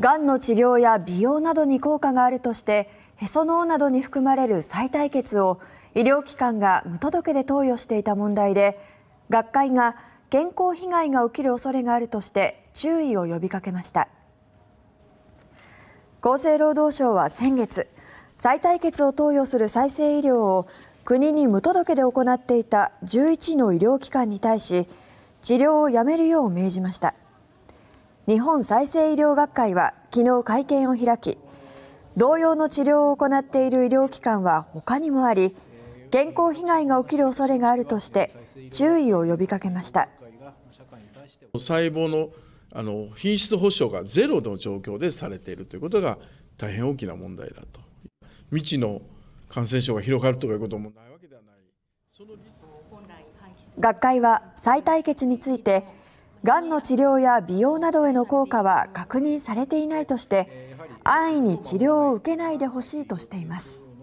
がんの治療や美容などに効果があるとしてへその緒などに含まれる再い帯血を医療機関が無届けで投与していた問題で学会が健康被害が起きる恐れがあるとして注意を呼びかけました厚生労働省は先月再帯血を投与する再生医療を国に無届けで行っていた11の医療機関に対し治療をやめるよう命じました日本再生医療学会は昨日、会見を開き同様の治療を行っている医療機関は他にもあり健康被害が起きる恐れがあるとして注意を呼びかけました。細胞のあの品質保証がゼロの状況でされているということが大変大きな問題だと未知の感染症が広がるということもないわけではない学会は再対決についてがんの治療や美容などへの効果は確認されていないとして安易に治療を受けないでほしいとしています。